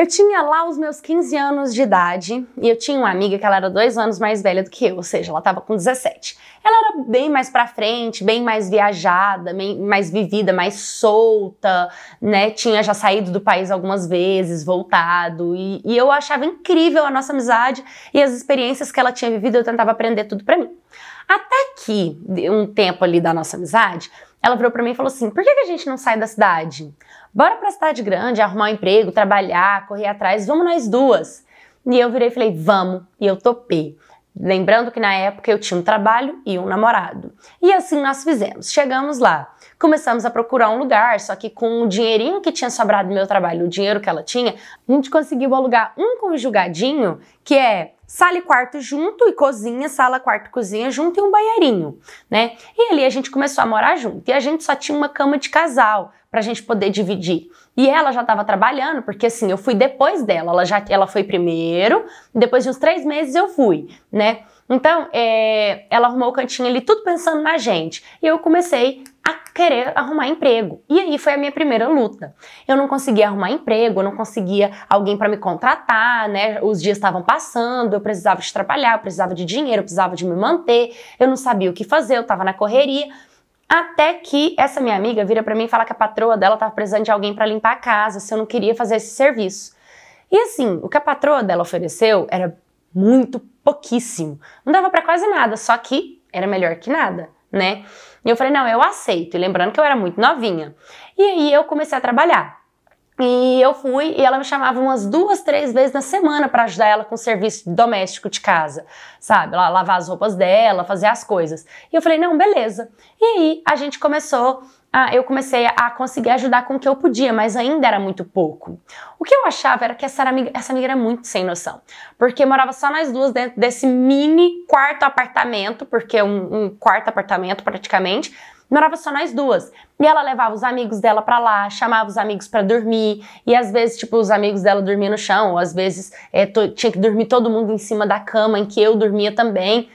Eu tinha lá os meus 15 anos de idade e eu tinha uma amiga que ela era dois anos mais velha do que eu, ou seja, ela estava com 17. Ela era bem mais pra frente, bem mais viajada, bem mais vivida, mais solta, né? Tinha já saído do país algumas vezes, voltado, e, e eu achava incrível a nossa amizade e as experiências que ela tinha vivido, eu tentava aprender tudo pra mim. Até que, um tempo ali da nossa amizade, ela virou para mim e falou assim: por que, que a gente não sai da cidade? Bora pra cidade grande, arrumar um emprego, trabalhar, correr atrás, vamos nós duas. E eu virei e falei: vamos. E eu topei. Lembrando que na época eu tinha um trabalho e um namorado. E assim nós fizemos. Chegamos lá, começamos a procurar um lugar, só que com o dinheirinho que tinha sobrado do meu trabalho, o dinheiro que ela tinha, a gente conseguiu alugar um conjugadinho que é sala e quarto junto e cozinha, sala, quarto e cozinha junto e um banheirinho, né? E ali a gente começou a morar junto e a gente só tinha uma cama de casal pra gente poder dividir. E ela já estava trabalhando, porque assim, eu fui depois dela, ela já ela foi primeiro, depois de uns três meses eu fui, né? Então, é, ela arrumou o cantinho ali, tudo pensando na gente. E eu comecei querer arrumar emprego. E aí foi a minha primeira luta. Eu não conseguia arrumar emprego, eu não conseguia alguém para me contratar, né? Os dias estavam passando, eu precisava de trabalhar, eu precisava de dinheiro, eu precisava de me manter, eu não sabia o que fazer, eu estava na correria. Até que essa minha amiga vira para mim e fala que a patroa dela estava precisando de alguém para limpar a casa, se eu não queria fazer esse serviço. E assim, o que a patroa dela ofereceu era muito pouquíssimo. Não dava para quase nada, só que era melhor que nada, né? E eu falei, não, eu aceito. E lembrando que eu era muito novinha. E aí eu comecei a trabalhar. E eu fui e ela me chamava umas duas, três vezes na semana para ajudar ela com o serviço doméstico de casa, sabe? Ela lavar as roupas dela, fazer as coisas. E eu falei, não, beleza. E aí a gente começou ah, eu comecei a conseguir ajudar com o que eu podia, mas ainda era muito pouco. O que eu achava era que essa, era amiga, essa amiga era muito sem noção, porque morava só nós duas dentro desse mini quarto apartamento, porque é um, um quarto apartamento praticamente, morava só nós duas. E ela levava os amigos dela para lá, chamava os amigos para dormir, e às vezes, tipo, os amigos dela dormiam no chão, ou às vezes é, tinha que dormir todo mundo em cima da cama, em que eu dormia também.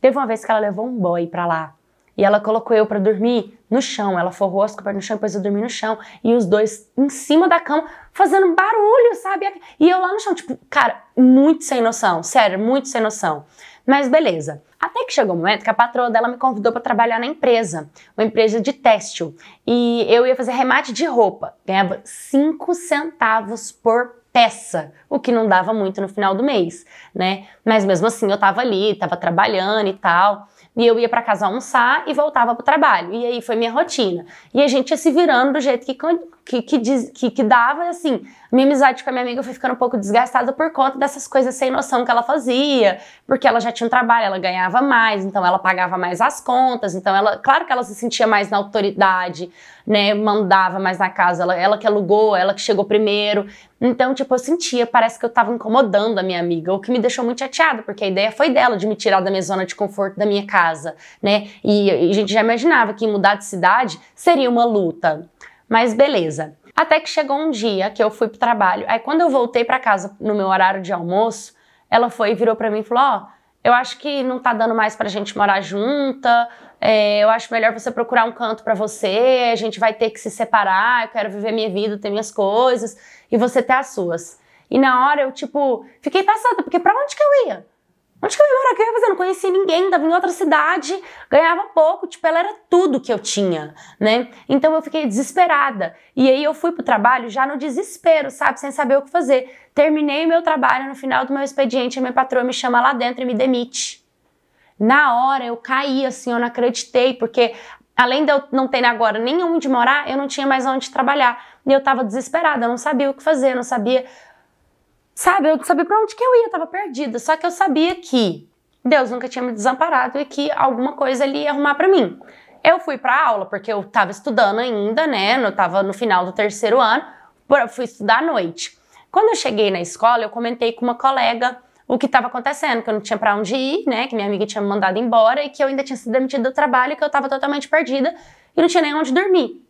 Teve uma vez que ela levou um boy para lá. E ela colocou eu para dormir no chão. Ela forrou as cobertas no chão, depois eu dormi no chão. E os dois em cima da cama, fazendo barulho, sabe? E eu lá no chão, tipo, cara, muito sem noção. Sério, muito sem noção. Mas beleza. Até que chegou um momento que a patroa dela me convidou para trabalhar na empresa, uma empresa de têxtil. E eu ia fazer remate de roupa. Ganhava 5 centavos por peça, o que não dava muito no final do mês, né? Mas mesmo assim eu tava ali, tava trabalhando e tal. E eu ia para casa almoçar e voltava para o trabalho. E aí foi minha rotina. E a gente ia se virando do jeito que que, que, diz, que, que dava, assim, minha amizade com a minha amiga foi ficando um pouco desgastada por conta dessas coisas sem noção que ela fazia, porque ela já tinha um trabalho, ela ganhava mais, então ela pagava mais as contas, então ela, claro que ela se sentia mais na autoridade, né, mandava mais na casa, ela, ela que alugou, ela que chegou primeiro, então, tipo, eu sentia, parece que eu tava incomodando a minha amiga, o que me deixou muito chateada, porque a ideia foi dela de me tirar da minha zona de conforto da minha casa, né, e, e a gente já imaginava que mudar de cidade seria uma luta, mas beleza. Até que chegou um dia que eu fui pro trabalho. Aí quando eu voltei para casa no meu horário de almoço, ela foi e virou para mim e falou: "Ó, oh, eu acho que não tá dando mais pra gente morar junta. É, eu acho melhor você procurar um canto para você. A gente vai ter que se separar. Eu quero viver minha vida, ter minhas coisas e você ter as suas." E na hora eu tipo fiquei passada, porque para onde que eu ia? Onde que eu ia morar? O que eu ia fazer? Eu não conhecia ninguém, estava em outra cidade, ganhava pouco, tipo, ela era tudo que eu tinha, né? Então eu fiquei desesperada. E aí eu fui pro trabalho já no desespero, sabe? Sem saber o que fazer. Terminei o meu trabalho, no final do meu expediente, a minha patroa me chama lá dentro e me demite. Na hora eu caí, assim, eu não acreditei, porque além de eu não ter agora nem onde morar, eu não tinha mais onde trabalhar. E eu tava desesperada, eu não sabia o que fazer, eu não sabia Sabe, eu não sabia para onde que eu ia, estava tava perdida. Só que eu sabia que Deus nunca tinha me desamparado e que alguma coisa ele ia arrumar para mim. Eu fui para aula porque eu tava estudando ainda, né? Eu tava no final do terceiro ano, fui estudar à noite. Quando eu cheguei na escola, eu comentei com uma colega o que estava acontecendo, que eu não tinha para onde ir, né? Que minha amiga tinha me mandado embora e que eu ainda tinha sido demitida do trabalho, que eu estava totalmente perdida e não tinha nem onde dormir.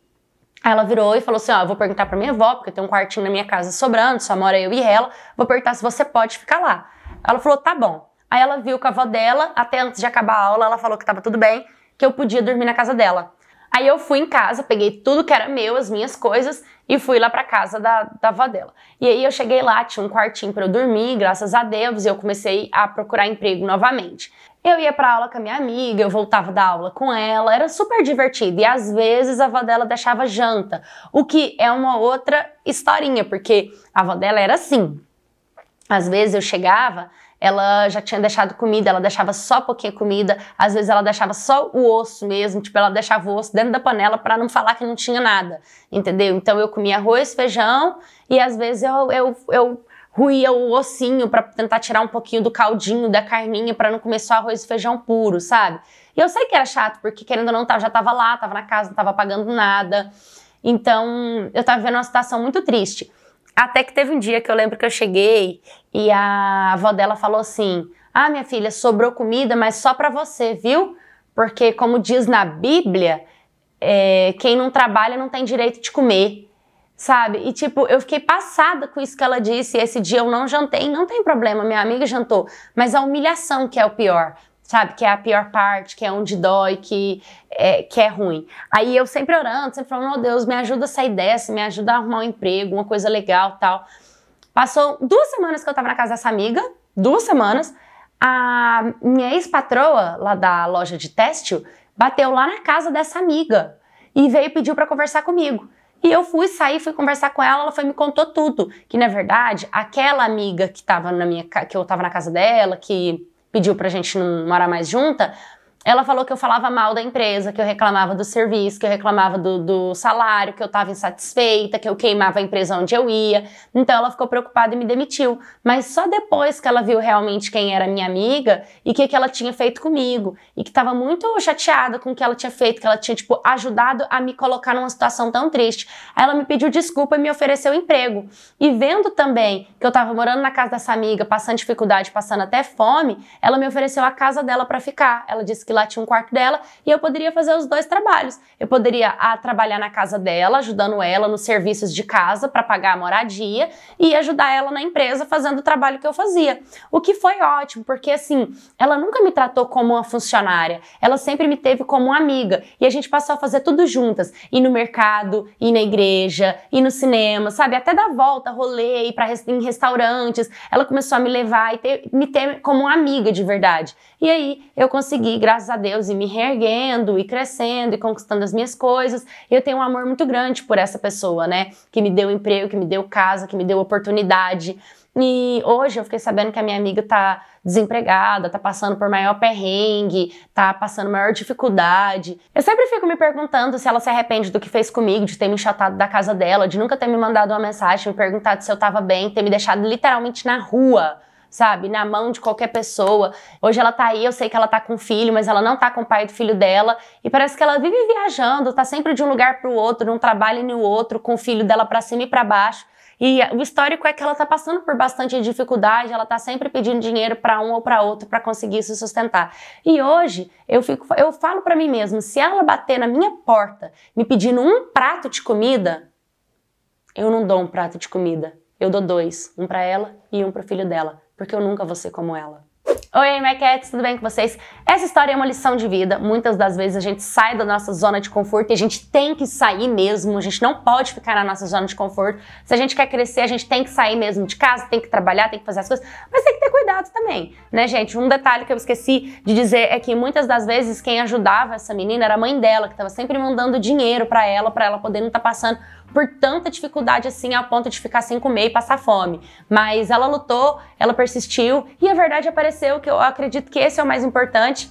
Aí ela virou e falou assim: Ó, vou perguntar pra minha avó, porque tem um quartinho na minha casa sobrando, só mora eu e ela. Vou perguntar se você pode ficar lá. Ela falou: Tá bom. Aí ela viu com a avó dela, até antes de acabar a aula, ela falou que tava tudo bem, que eu podia dormir na casa dela. Aí eu fui em casa, peguei tudo que era meu, as minhas coisas, e fui lá pra casa da, da avó dela. E aí eu cheguei lá, tinha um quartinho para eu dormir, graças a Deus, e eu comecei a procurar emprego novamente. Eu ia pra aula com a minha amiga, eu voltava da aula com ela, era super divertido. E às vezes a avó dela deixava janta, o que é uma outra historinha, porque a avó dela era assim. Às vezes eu chegava ela já tinha deixado comida, ela deixava só pouquinha comida, às vezes ela deixava só o osso mesmo, tipo, ela deixava o osso dentro da panela para não falar que não tinha nada, entendeu? Então eu comia arroz, feijão e às vezes eu, eu, eu ruía o ossinho para tentar tirar um pouquinho do caldinho, da carninha, para não comer só arroz e feijão puro, sabe? E eu sei que era chato, porque querendo ou não, eu tá, já tava lá, tava na casa, não tava pagando nada. Então, eu tava vivendo uma situação muito triste. Até que teve um dia que eu lembro que eu cheguei e a avó dela falou assim: Ah, minha filha, sobrou comida, mas só para você, viu? Porque, como diz na Bíblia, é, quem não trabalha não tem direito de comer, sabe? E, tipo, eu fiquei passada com isso que ela disse. E Esse dia eu não jantei, não tem problema, minha amiga jantou. Mas a humilhação que é o pior sabe? Que é a pior parte, que é onde dói, que é, que é ruim. Aí eu sempre orando, sempre falando, meu oh, Deus, me ajuda a sair dessa, me ajuda a arrumar um emprego, uma coisa legal tal. Passou duas semanas que eu tava na casa dessa amiga, duas semanas, a minha ex-patroa lá da loja de têxtil bateu lá na casa dessa amiga e veio e pediu para conversar comigo. E eu fui sair, fui conversar com ela, ela foi me contou tudo, que na verdade, aquela amiga que tava na minha que eu tava na casa dela, que pediu pra gente não morar mais junta, ela falou que eu falava mal da empresa, que eu reclamava do serviço, que eu reclamava do, do salário, que eu estava insatisfeita, que eu queimava a empresa onde eu ia. Então ela ficou preocupada e me demitiu. Mas só depois que ela viu realmente quem era minha amiga e o que, que ela tinha feito comigo. E que estava muito chateada com o que ela tinha feito, que ela tinha, tipo, ajudado a me colocar numa situação tão triste. Aí ela me pediu desculpa e me ofereceu emprego. E vendo também que eu estava morando na casa dessa amiga, passando dificuldade, passando até fome, ela me ofereceu a casa dela para ficar. Ela disse que que lá tinha um quarto dela, e eu poderia fazer os dois trabalhos. Eu poderia a, ah, trabalhar na casa dela, ajudando ela nos serviços de casa para pagar a moradia, e ajudar ela na empresa fazendo o trabalho que eu fazia. O que foi ótimo, porque assim, ela nunca me tratou como uma funcionária, ela sempre me teve como uma amiga, e a gente passou a fazer tudo juntas, ir no mercado, ir na igreja, ir no cinema, sabe? Até dar volta, rolê, ir pra, em restaurantes. Ela começou a me levar e ter, me ter como uma amiga de verdade. E aí eu consegui, graças graças a Deus, e me reerguendo, e crescendo, e conquistando as minhas coisas. eu tenho um amor muito grande por essa pessoa, né? Que me deu emprego, que me deu casa, que me deu oportunidade. E hoje eu fiquei sabendo que a minha amiga tá desempregada, tá passando por maior perrengue, tá passando maior dificuldade. Eu sempre fico me perguntando se ela se arrepende do que fez comigo, de ter me enxotado da casa dela, de nunca ter me mandado uma mensagem, me perguntado se eu tava bem, ter me deixado literalmente na rua sabe? Na mão de qualquer pessoa. Hoje ela tá aí, eu sei que ela tá com filho, mas ela não tá com o pai do filho dela. E parece que ela vive viajando, tá sempre de um lugar pro outro, num trabalho e no outro, com o filho dela para cima e para baixo. E o histórico é que ela tá passando por bastante dificuldade, ela tá sempre pedindo dinheiro para um ou para outro para conseguir se sustentar. E hoje eu fico eu falo para mim mesmo, se ela bater na minha porta me pedindo um prato de comida, eu não dou um prato de comida. Eu dou dois, um para ela e um para o filho dela porque eu nunca vou ser como ela. Oi, Maquettes, tudo bem com vocês? Essa história é uma lição de vida. Muitas das vezes a gente sai da nossa zona de conforto e a gente tem que sair mesmo. A gente não pode ficar na nossa zona de conforto. Se a gente quer crescer, a gente tem que sair mesmo de casa, tem que trabalhar, tem que fazer as coisas, mas tem que cuidado também, né, gente? Um detalhe que eu esqueci de dizer é que muitas das vezes quem ajudava essa menina era a mãe dela, que estava sempre mandando dinheiro para ela, para ela poder não estar tá passando por tanta dificuldade assim, a ponto de ficar sem comer e passar fome. Mas ela lutou, ela persistiu e a verdade apareceu, que eu acredito que esse é o mais importante.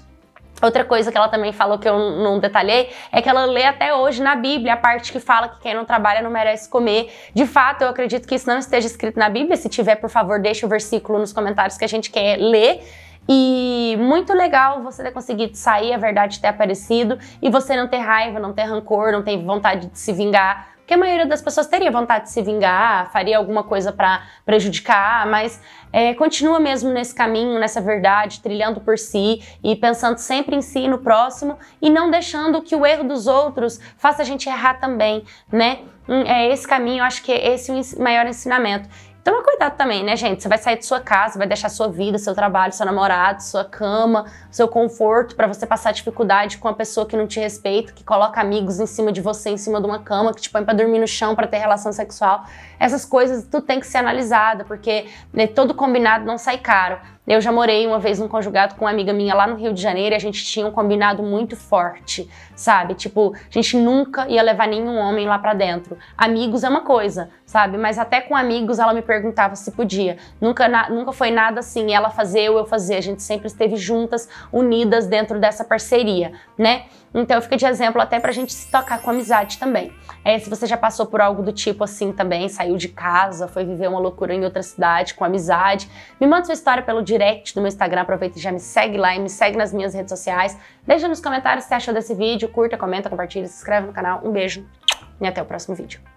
Outra coisa que ela também falou que eu não detalhei é que ela lê até hoje na Bíblia a parte que fala que quem não trabalha não merece comer. De fato, eu acredito que isso não esteja escrito na Bíblia. Se tiver, por favor, deixa o versículo nos comentários que a gente quer ler. E muito legal você ter conseguido sair, a verdade ter aparecido, e você não ter raiva, não ter rancor, não ter vontade de se vingar que a maioria das pessoas teria vontade de se vingar, faria alguma coisa para prejudicar, mas é, continua mesmo nesse caminho, nessa verdade, trilhando por si e pensando sempre em si e no próximo e não deixando que o erro dos outros faça a gente errar também, né? Hum, é esse caminho, eu acho que é esse o maior ensinamento. Toma cuidado também, né, gente? Você vai sair de sua casa, vai deixar sua vida, seu trabalho, seu namorado, sua cama, seu conforto para você passar dificuldade com uma pessoa que não te respeita, que coloca amigos em cima de você, em cima de uma cama, que te põe para dormir no chão para ter relação sexual essas coisas tudo tem que ser analisado, porque né, todo combinado não sai caro. Eu já morei uma vez num conjugado com uma amiga minha lá no Rio de Janeiro e a gente tinha um combinado muito forte, sabe? Tipo, a gente nunca ia levar nenhum homem lá para dentro. Amigos é uma coisa, sabe? Mas até com amigos ela me perguntava se podia. Nunca, na, nunca foi nada assim, ela fazer ou eu fazer. A gente sempre esteve juntas, unidas dentro dessa parceria, né? Então fica de exemplo até pra gente se tocar com amizade também. É, se você já passou por algo do tipo assim também, saiu saiu de casa, foi viver uma loucura em outra cidade, com amizade. Me manda sua história pelo direct do meu Instagram, aproveita e já me segue lá e me segue nas minhas redes sociais. Deixa nos comentários o que você achou desse vídeo, curta, comenta, compartilha, se inscreve no canal. Um beijo e até o próximo vídeo.